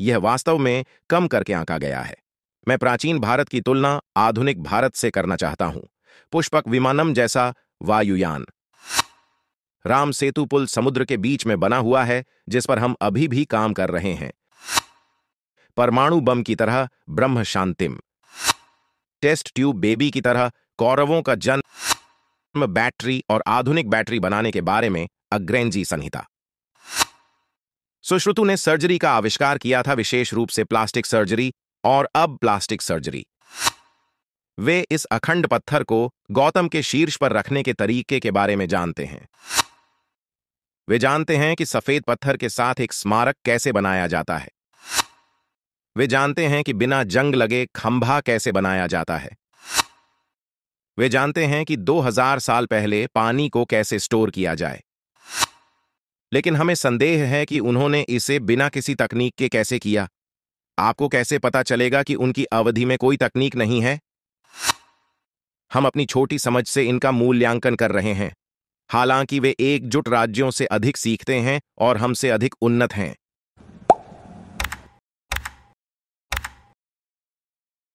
यह वास्तव में कम करके आंका गया है मैं प्राचीन भारत की तुलना आधुनिक भारत से करना चाहता हूं पुष्पक विमानम जैसा वायुयान राम सेतु पुल समुद्र के बीच में बना हुआ है जिस पर हम अभी भी काम कर रहे हैं परमाणु बम की तरह ब्रह्म शांतिम टेस्ट ट्यूब बेबी की तरह कौरवों का जन्म बैटरी और आधुनिक बैटरी बनाने के बारे में अग्रेंजी संहिता सुश्रुतु ने सर्जरी का आविष्कार किया था विशेष रूप से प्लास्टिक सर्जरी और अब प्लास्टिक सर्जरी वे इस अखंड पत्थर को गौतम के शीर्ष पर रखने के तरीके के बारे में जानते हैं वे जानते हैं कि सफेद पत्थर के साथ एक स्मारक कैसे बनाया जाता है वे जानते हैं कि बिना जंग लगे खंभा कैसे बनाया जाता है वे जानते हैं कि 2000 साल पहले पानी को कैसे स्टोर किया जाए लेकिन हमें संदेह है कि उन्होंने इसे बिना किसी तकनीक के कैसे किया आपको कैसे पता चलेगा कि उनकी अवधि में कोई तकनीक नहीं है हम अपनी छोटी समझ से इनका मूल्यांकन कर रहे हैं हालांकि वे एकजुट राज्यों से अधिक सीखते हैं और हमसे अधिक उन्नत हैं